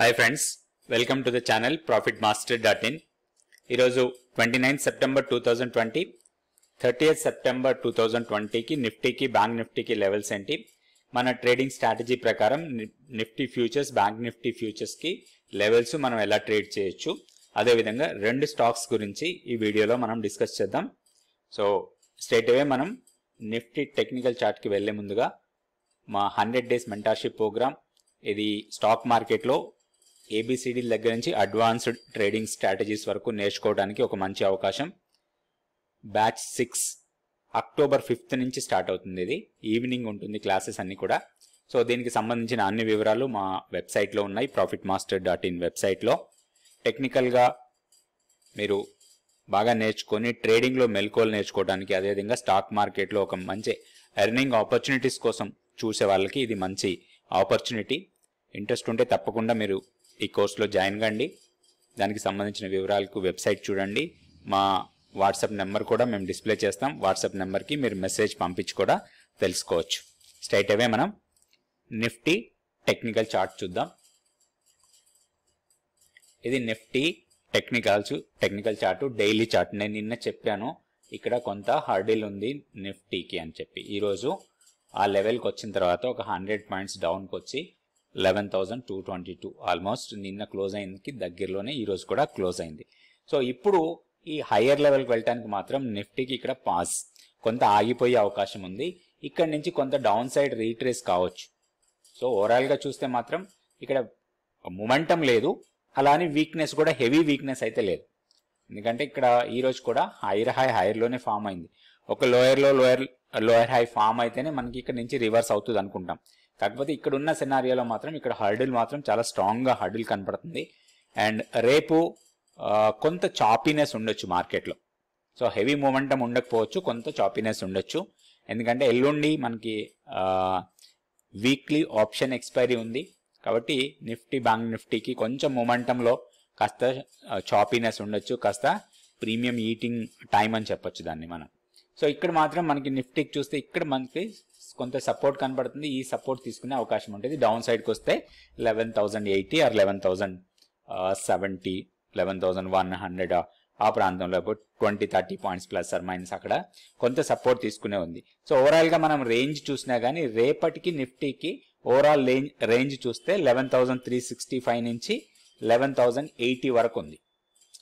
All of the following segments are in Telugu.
hi friends welcome to the channel profit master dot in ఈరోజు twenty ninth September two thousand twenty thirty September two thousand ట్వంటీకి నిఫ్టీకి బ్యాంక్ నిఫ్టీకి లెవెల్స్ ఏంటి మన ట్రేడింగ్ స్ట్రాటజీ ప్రకారం నిఫ్టీ ఫ్యూచర్స్ బ్యాంక్ నిఫ్టీ ఫ్యూచర్స్కి లెవెల్స్ మనం ఎలా ట్రేడ్ చేయొచ్చు అదేవిధంగా రెండు స్టాక్స్ గురించి ఈ వీడియోలో మనం డిస్కస్ చేద్దాం సో స్ట్రేట్ అవే మనం నిఫ్టీ టెక్నికల్ చార్ట్కి వెళ్ళే ముందుగా మా హండ్రెడ్ డేస్ మెంటార్షిప్ ప్రోగ్రామ్ ఇది స్టాక్ మార్కెట్లో ఏబిసిడీల దగ్గర నుంచి అడ్వాన్స్డ్ ట్రేడింగ్ స్ట్రాటజీస్ వరకు నేర్చుకోవడానికి ఒక మంచి అవకాశం బ్యాచ్ సిక్స్ అక్టోబర్ ఫిఫ్త్ నుంచి స్టార్ట్ అవుతుంది ఇది ఈవినింగ్ ఉంటుంది క్లాసెస్ అన్నీ కూడా సో దీనికి సంబంధించిన అన్ని వివరాలు మా వెబ్సైట్లో ఉన్నాయి ప్రాఫిట్ మాస్టర్ డాట్ ఇన్ వెబ్సైట్లో టెక్నికల్గా మీరు బాగా నేర్చుకొని ట్రేడింగ్లో మెలకువలు నేర్చుకోవడానికి అదేవిధంగా స్టాక్ మార్కెట్లో ఒక మంచి ఎర్నింగ్ ఆపర్చునిటీస్ కోసం చూసే వాళ్ళకి ఇది మంచి ఆపర్చునిటీ ఇంట్రెస్ట్ ఉంటే తప్పకుండా మీరు ఈ కోర్సులో జాయిన్ కండి దానికి సంబంధించిన వివరాలకు వెబ్సైట్ చూడండి మా వాట్సాప్ నెంబర్ కూడా మేము డిస్ప్లే చేస్తాం వాట్సాప్ నెంబర్కి మీరు మెసేజ్ పంపించి కూడా తెలుసుకోవచ్చు స్ట్రైట్ అవే మనం నిఫ్టీ టెక్నికల్ చార్ట్ చూద్దాం ఇది Nifty technicals technical chart daily chart నేను నిన్న చెప్పాను ఇక్కడ కొంత హార్డిల్ ఉంది నిఫ్టీకి అని చెప్పి ఈరోజు ఆ లెవెల్కి వచ్చిన తర్వాత ఒక హండ్రెడ్ పాయింట్స్ డౌన్కి వచ్చి eleven thousand two twenty two almost నిన్న క్లోజ్ అయిందికి దగ్గరలోనే ఈరోజు కూడా క్లోజ్ అయింది సో ఇప్పుడు ఈ హయ్యర్ లెవెల్కి వెళ్ళడానికి మాత్రం నిఫ్టీకి ఇక్కడ పాస్ కొంత ఆగిపోయే అవకాశం ఉంది ఇక్కడ నుంచి కొంత డౌన్ సైడ్ రీట్రేస్ కావచ్చు సో ఓవరాల్గా చూస్తే మాత్రం ఇక్కడ మొమెంటం లేదు అలానే వీక్నెస్ కూడా హెవీ వీక్నెస్ అయితే లేదు ఎందుకంటే ఇక్కడ ఈరోజు కూడా హైర్ హై హైర్లోనే ఫామ్ అయింది ఒక లోయర్లో లోయర్ లోయర్ హై ఫామ్ అయితేనే మనకి ఇక్కడ నుంచి రివర్స్ అవుతుంది అనుకుంటాం కాకపోతే ఇక్కడ ఉన్న సినారియోలో మాత్రం ఇక్కడ హర్డిల్ మాత్రం చాలా స్ట్రాంగ్గా హర్డిల్ కనపడుతుంది అండ్ రేపు కొంత చాపీనెస్ ఉండొచ్చు మార్కెట్లో సో హెవీ మూమెంటం ఉండకపోవచ్చు కొంత చాపీనెస్ ఉండొచ్చు ఎందుకంటే ఎల్లుండి మనకి వీక్లీ ఆప్షన్ ఎక్స్పైరీ ఉంది కాబట్టి నిఫ్టీ బ్యాంక్ నిఫ్టీకి కొంచెం మూమెంటంలో కాస్త చాపీనెస్ ఉండొచ్చు కాస్త ప్రీమియం ఈటింగ్ టైం అని చెప్పొచ్చు దాన్ని మనం సో ఇక్కడ మాత్రం మనకి నిఫ్టీకి చూస్తే ఇక్కడ మనకి కొంత సపోర్ట్ కనబడుతుంది ఈ సపోర్ట్ తీసుకునే అవకాశం ఉంటుంది డౌన్ సైడ్కి వస్తే eleven thousand eighty or eleven thousand seventy eleven thousand one hundred ఆ ప్రాంతంలో twenty thirty points plus or minus అక్కడ కొంత సపోర్ట్ తీసుకునే ఉంది సో ఓవరాల్గా మనం రేంజ్ చూసినా కానీ రేపటికి నిఫ్టీకి ఓవరాల్ రేంజ్ రేంజ్ చూస్తే లెవెన్ త్రీ సిక్స్టీ ఫైవ్ నుంచి లెవెన్ ఎయిటీ వరకు ఉంది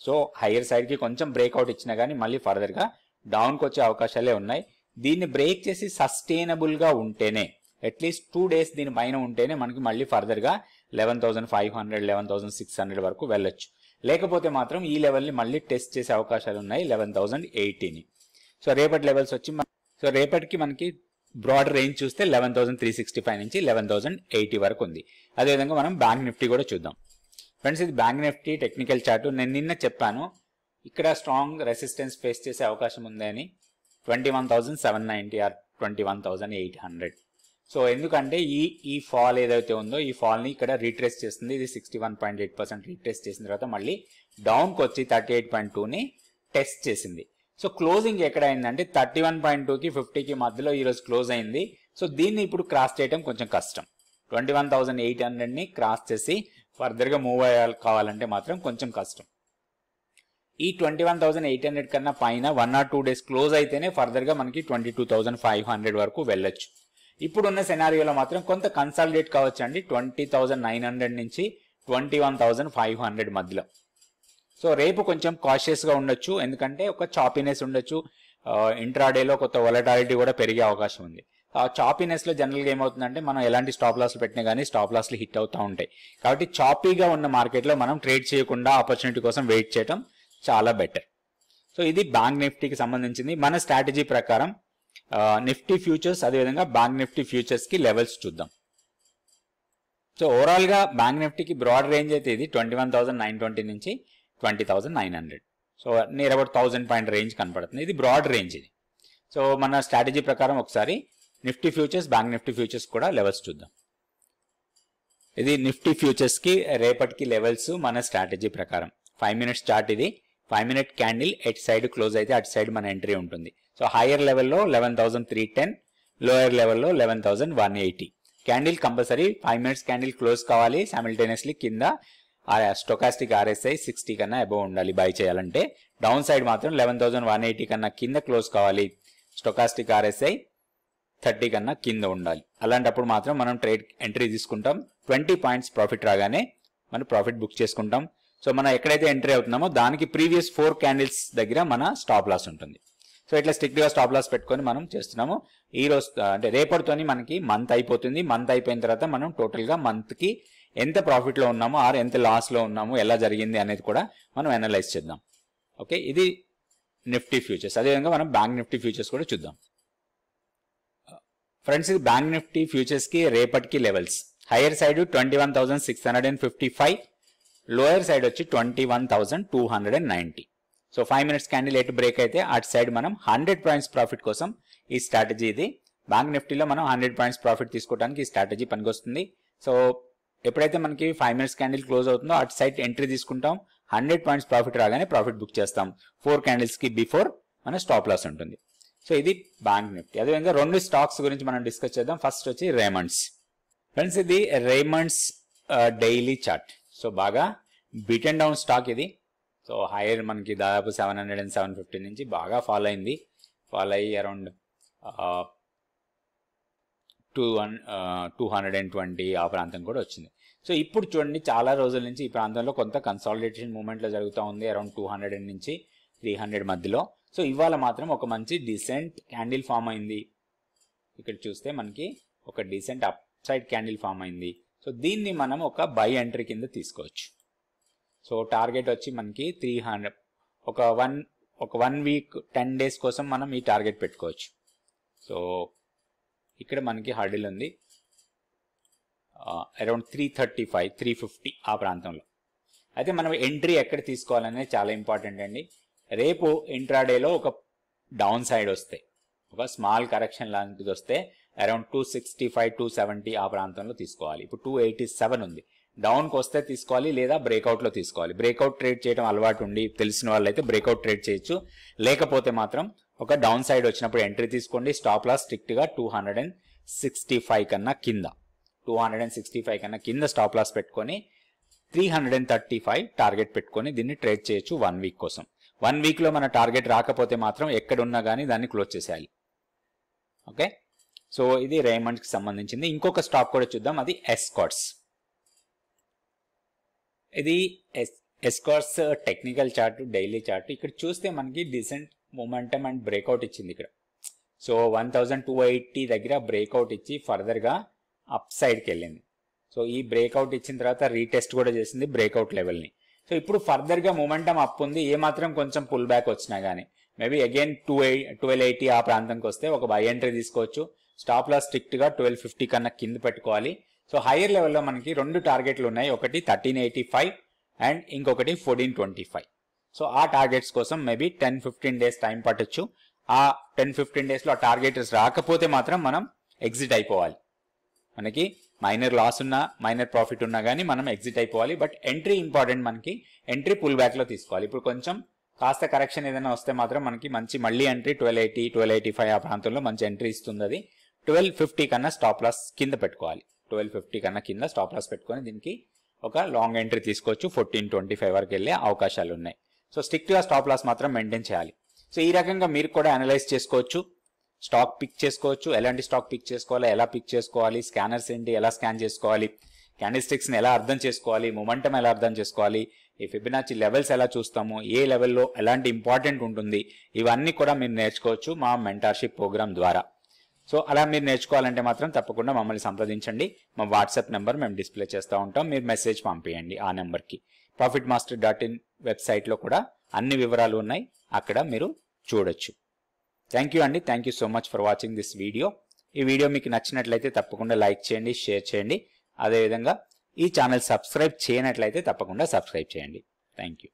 సో హైయర్ సైడ్కి కొంచెం బ్రేక్అవుట్ ఇచ్చినా కానీ మళ్ళీ ఫర్దర్గా డౌన్కి వచ్చే అవకాశాలే ఉన్నాయి దీన్ని బ్రేక్ చేసి సస్టైనబుల్గా ఉంటేనే అట్లీస్ట్ టూ డేస్ దీని పైన ఉంటేనే మనకి మళ్ళీ ఫర్దర్గా eleven thousand five hundred eleven thousand six hundred వరకు వెళ్ళొచ్చు లేకపోతే మాత్రం ఈ లెవెల్ని మళ్ళీ టెస్ట్ చేసే అవకాశాలు ఉన్నాయి లెవెన్ థౌసండ్ ఎయిటీని సో రేపటి లెవెల్స్ వచ్చి సో రేపటికి మనకి బ్రాడ్ రేంజ్ చూస్తే eleven thousand three sixty five నుంచి లెవెన్ థౌసండ్ ఎయిటీ వరకు ఉంది అదేవిధంగా మనం బ్యాంక్ నిఫ్టీ కూడా చూద్దాం ఫ్రెండ్స్ ఇది బ్యాంక్ నిఫ్టీ టెక్నికల్ చార్ట్ నేను నిన్న చెప్పాను ఇక్కడ స్ట్రాంగ్ రెసిస్టెన్స్ ఫేస్ చేసే అవకాశం ఉందని twenty one thousand seven ninety or twenty one eight hundred so ఎందుకంటే ఈ ఈ ఫాల్ ఏదైతే ఉందో ఈ ఫాల్ని ఇక్కడ రీట్రేస్ చేస్తుంది ఇది sixty one point eight percent retrace చేసిన తర్వాత మళ్ళీ డౌన్కి వచ్చి థర్టీ ఎయిట్ పాయింట్ టూని టెస్ట్ చేసింది సో క్లోజింగ్ ఎక్కడ అయిందంటే థర్టీ వన్ పాయింట్ టూకి ఫిఫ్టీకి మధ్యలో ఈరోజు క్లోజ్ అయింది సో దీన్ని ఇప్పుడు క్రాస్ చేయడం కొంచెం కష్టం ట్వంటీ వన్ థౌసండ్ ఎయిట్ హండ్రెడ్ని క్రాస్ చేసి ఫర్దర్గా మూవ్ అయ్యాలి కావాలంటే మాత్రం కొంచెం కష్టం ఈ twenty one thousand eight hundred కన్నా పైన one or two days close అయితేనే ఫర్దర్గా మనకి twenty two thousand five hundred వరకు వెళ్ళొచ్చు ఇప్పుడున్న సెనారియోలో మాత్రం కొంత కన్సాలిడేట్ కావచ్చు అండి ట్వంటీ థౌసండ్ నైన్ హండ్రెడ్ నుంచి twenty one thousand five hundred మధ్యలో సో రేపు కొంచెం కాషియస్గా ఉండొచ్చు ఎందుకంటే ఒక చాపీనెస్ ఉండొచ్చు ఇంట్రాడేలో కొత్త వొలటాలిటీ కూడా పెరిగే అవకాశం ఉంది ఆ చాపీనెస్లో జనరల్గా ఏమవుతుందంటే మనం ఎలాంటి స్టాప్ లాస్లు పెట్టినా కానీ స్టాప్ లాస్లు హిట్ అవుతూ ఉంటాయి కాబట్టి చాపీగా ఉన్న మార్కెట్లో మనం ట్రేడ్ చేయకుండా ఆపర్చునిటీ కోసం వెయిట్ చేయడం చాలా బెటర్ సో ఇది బ్యాంక్ నిఫ్టీకి సంబంధించింది మన స్ట్రాటజీ ప్రకారం నిఫ్టీ ఫ్యూచర్స్ అదేవిధంగా బ్యాంక్ నిఫ్టీ ఫ్యూచర్స్కి లెవెల్స్ చూద్దాం సో ఓవరాల్గా బ్యాంక్ నిఫ్టీకి బ్రాడ్ రేంజ్ అయితే ఇది twenty one thousand nine twenty నుంచి twenty thousand nine hundred so near about thousand point range కనపడుతుంది ఇది బ్రాడ్ రేంజ్ ఇది సో మన స్ట్రాటజీ ప్రకారం ఒకసారి Nifty futures bank Nifty futures కూడా లెవెల్స్ చూద్దాం ఇది నిఫ్టీ ఫ్యూచర్స్కి రేపటికి లెవెల్స్ మన స్ట్రాటజీ ప్రకారం ఫైవ్ మినిట్స్ చార్ట్ ఇది five minute candle at side close అయితే అటు సైడ్ మన ఎంట్రీ ఉంటుంది సో హైయర్ లెవెల్లో eleven thousand three ten lower లెవెల్లో eleven thousand one eighty candle compulsory five minutes candle close కావాలి సామిల్టేనియస్లీ కింద స్టొకాస్టిక్ ఆర్ఎస్ఐ సిక్స్టీ కన్నా అబవ్ ఉండాలి బై చేయాలంటే డౌన్ సైడ్ మాత్రం లెవెన్ వన్ ఎయిటీ కన్నా కింద క్లోజ్ కావాలి స్టొకాస్టిక్ ఆర్ఎస్ఐ థర్టీ కన్నా కింద ఉండాలి అలాంటప్పుడు మాత్రం మనం ట్రేడ్ ఎంట్రీ తీసుకుంటాం ట్వంటీ పాయింట్స్ ప్రాఫిట్ రాగానే మనం ప్రాఫిట్ బుక్ చేసుకుంటాం సో మనం ఎక్కడైతే ఎంట్రీ అవుతున్నామో దానికి ప్రీవియస్ ఫోర్ క్యాండిల్స్ దగ్గర మన స్టాప్ లాస్ ఉంటుంది సో ఇట్లా స్ట్రిక్ట్గా స్టాప్ లాస్ పెట్టుకొని మనం చేస్తున్నాము ఈ రోజు అంటే రేపటితోని మనకి మంత్ అయిపోతుంది మంత్ అయిపోయిన తర్వాత మనం టోటల్గా మంత్కి ఎంత ప్రాఫిట్లో ఉన్నాము ఆర్ ఎంత లాస్లో ఉన్నాము ఎలా జరిగింది అనేది కూడా మనం అనలైజ్ చేద్దాం ఓకే ఇది నిఫ్టీ ఫ్యూచర్స్ అదేవిధంగా మనం బ్యాంక్ నిఫ్టీ ఫ్యూచర్స్ కూడా చూద్దాం ఫ్రెండ్స్ ఇది బ్యాంక్ నిఫ్టీ ఫ్యూచర్స్కి రేపటికి levels higher side twenty one thousand six hundred and fifty five lower side వచ్చి twenty one thousand two hundred and ninety so five minutes candle ఎటు బ్రేక్ అయితే అటు సైడ్ మనం హండ్రెడ్ పాయింట్స్ ప్రాఫిట్ కోసం ఈ స్ట్రాటజీ ఇది బ్యాంక్ నిఫ్టీలో మనం హండ్రెడ్ పాయింట్స్ ప్రాఫిట్ తీసుకోవడానికి ఈ స్ట్రాటజీ పనికొస్తుంది సో ఎప్పుడైతే మనకి ఫైవ్ మినిట్స్ క్యాండిల్ క్లోజ్ అవుతుందో అటు సైడ్ ఎంట్రీ తీసుకుంటాం హండ్రెడ్ పాయింట్స్ ప్రాఫిట్ రాగానే ప్రాఫిట్ బుక్ చేస్తాం ఫోర్ క్యాండిల్స్ కి బిఫోర్ మన స్టాప్ లాస్ ఉంటుంది సో ఇది బ్యాంక్ నిఫ్టీ అదేవిధంగా రెండు స్టాక్స్ గురించి మనం డిస్కస్ చేద్దాం ఫస్ట్ వచ్చి రేమండ్స్ ఫ్రెండ్స్ ఇది రేమండ్స్ డైలీ చార్ట్ సో బాగా బీట్ అండ్ డౌన్ స్టాక్ ఇది సో హైయర్ మనకి దాదాపు seven hundred and seven fifty నుంచి బాగా ఫాలో అయింది ఫాలో అయ్యి around two one two hundred and twenty ఆ ప్రాంతం కూడా వచ్చింది సో ఇప్పుడు చూడండి చాలా రోజుల నుంచి ఈ ప్రాంతంలో కొంత కన్సాలిడేషన్ మూమెంట్లో జరుగుతూ ఉంది అరౌండ్ టూ హండ్రెడ్ నుంచి త్రీ హండ్రెడ్ మధ్యలో సో ఇవాళ మాత్రం ఒక మంచి డీసెంట్ క్యాండిల్ ఫామ్ అయింది ఇక్కడ చూస్తే మనకి ఒక decent up side candle form అయింది సో దీన్ని మనం ఒక బై ఎంట్రీ కింద తీసుకోవచ్చు సో టార్గెట్ వచ్చి మనకి త్రీ హండ్రెడ్ ఒక వన్ ఒక వన్ వీక్ టెన్ డేస్ కోసం మనం ఈ టార్గెట్ పెట్టుకోవచ్చు సో ఇక్కడ మనకి హర్డిల్ ఉంది around three thirty five three fifty ఆ ప్రాంతంలో అయితే మనం ఎంట్రీ ఎక్కడ తీసుకోవాలనేది చాలా ఇంపార్టెంట్ అండి రేపు ఇంట్రాడేలో ఒక డౌన్ సైడ్ వస్తే ఒక స్మాల్ కరెక్షన్ లాంటిది వస్తే around two sixty five two seventy ఆ ప్రాంతంలో తీసుకోవాలి ఇప్పుడు టూ ఎయిటీ సెవెన్ ఉంది డౌన్కి వస్తే తీసుకోవాలి లేదా బ్రేక్అవుట్లో తీసుకోవాలి బ్రేక్అవుట్ ట్రేడ్ చేయడం అలవాటు ఉండి తెలిసిన వాళ్ళైతే బ్రేక్అవుట్ ట్రేడ్ చేయొచ్చు లేకపోతే మాత్రం ఒక డౌన్ సైడ్ వచ్చినప్పుడు ఎంట్రీ తీసుకోండి స్టాప్ లాస్ స్ట్రిక్ట్గా two hundred and sixty five కన్నా కింద two hundred and sixty five కన్నా కింద స్టాప్ లాస్ పెట్టుకొని three hundred and thirty five target పెట్టుకొని దీన్ని ట్రేడ్ చేయొచ్చు వన్ వీక్ కోసం వన్ వీక్లో మన టార్గెట్ రాకపోతే మాత్రం ఎక్కడున్నా కానీ దాన్ని క్లోజ్ చేసేయాలి ఓకే సో ఇది రేమండ్కి సంబంధించింది ఇంకొక స్టాక్ కూడా చూద్దాం అది ఎస్కాట్స్ ఇది ఎస్ Escorts technical chart daily chart ఇక్కడ చూస్తే మనకి డిసెంట్ మూమెంటమ్ అండ్ బ్రేక్అవుట్ ఇచ్చింది ఇక్కడ so one thousand two eighty దగ్గర బ్రేక్అవుట్ ఇచ్చి ఫర్దర్గా అప్ సైడ్కి వెళ్ళింది సో ఈ బ్రేక్అవుట్ ఇచ్చిన తర్వాత రీటెస్ట్ కూడా చేసింది బ్రేక్అవుట్ లెవెల్ని సో ఇప్పుడు ఫర్దర్గా మూమెంటం అప్ ఉంది ఏమాత్రం కొంచెం పుల్ బ్యాక్ వచ్చినా కానీ maybe again two eight twelve eighty ఆ ప్రాంతంకి వస్తే ఒక బై ఎంట్రీ తీసుకోవచ్చు స్టాప్ లాస్ గా ట్వెల్వ్ ఫిఫ్టీ కన్నా కింద పెట్టుకోవాలి సో హైయర్ లెవెల్లో మనకి రెండు టార్గెట్లు ఉన్నాయి ఒకటి థర్టీన్ ఎయిటీ ఫైవ్ అండ్ ఇంకొకటి ఫోర్టీన్ ట్వంటీ ఫైవ్ సో ఆ టార్గెట్స్ కోసం maybe ten fifteen days time పట్టచ్చు ఆ టెన్ ఫిఫ్టీన్ డేస్లో ఆ టార్గెట్స్ రాకపోతే మాత్రం మనం ఎగ్జిట్ అయిపోవాలి మనకి మైనర్ లాస్ ఉన్నా మైనర్ ప్రాఫిట్ ఉన్నా కానీ మనం ఎగ్జిట్ అయిపోవాలి బట్ ఎంట్రీ ఇంపార్టెంట్ మనకి ఎంట్రీ పుల్ లో తీసుకోవాలి ఇప్పుడు కొంచెం కాస్త కరెక్షన్ ఏదైనా వస్తే మాత్రం మనకి మంచి మళ్ళీ entry twelve eighty twelve eighty five ఆ ప్రాంతంలో మంచి ఎంట్రీ ఇస్తుంది ట్వెల్వ్ ఫిఫ్టీ కన్నా స్టాప్ లాస్ కింద పెట్టుకోవాలి ట్వెల్వ్ ఫిఫ్టీ కన్నా కింద స్టాప్ లాస్ పెట్టుకొని దీనికి ఒక లాంగ్ ఎంట్రీ తీసుకోవచ్చు ఫోర్టీన్ ట్వంటీ ఫైవ్ వరకు వెళ్ళే అవకాశాలు ఉన్నాయి సో స్ట్రిక్ట్గా స్టాప్ లాస్ మాత్రం మెయింటైన్ చేయాలి సో ఈ రకంగా మీరు కూడా అనలైజ్ చేసుకోవచ్చు స్టాక్ పిక్ చేసుకోవచ్చు ఎలాంటి స్టాక్ పిక్ చేసుకోవాలి ఎలా పిక్ చేసుకోవాలి స్కానర్స్ ఏంటి ఎలా స్కాన్ చేసుకోవాలి క్యాండిల్ స్టిక్స్ని ఎలా అర్థం చేసుకోవాలి మొమెంటం ఎలా అర్థం చేసుకోవాలి ఈ ఫిబినాచి లెవెల్స్ ఎలా చూస్తాము ఏ లెవెల్లో ఎలాంటి ఇంపార్టెంట్ ఉంటుంది ఇవన్నీ కూడా మీరు నేర్చుకోవచ్చు మా మెంటార్షిప్ ప్రోగ్రామ్ ద్వారా సో అలా మీరు నేర్చుకోవాలంటే మాత్రం తప్పకుండా మమ్మల్ని సంప్రదించండి మా వాట్సాప్ నెంబర్ మేము డిస్ప్లే చేస్తూ ఉంటాం మీరు మెసేజ్ పంపించండి ఆ నెంబర్కి ప్రాఫిట్ మాస్టర్ డాట్ ఇన్ వెబ్సైట్లో కూడా అన్ని వివరాలు ఉన్నాయి అక్కడ మీరు చూడొచ్చు థ్యాంక్ యూ అండి thank you so much for watching this video ఈ వీడియో మీకు నచ్చినట్లయితే తప్పకుండా లైక్ చేయండి షేర్ చేయండి అదేవిధంగా ఈ ఛానల్ సబ్స్క్రైబ్ చేయనట్లయితే తప్పకుండా సబ్స్క్రైబ్ చేయండి థ్యాంక్ యూ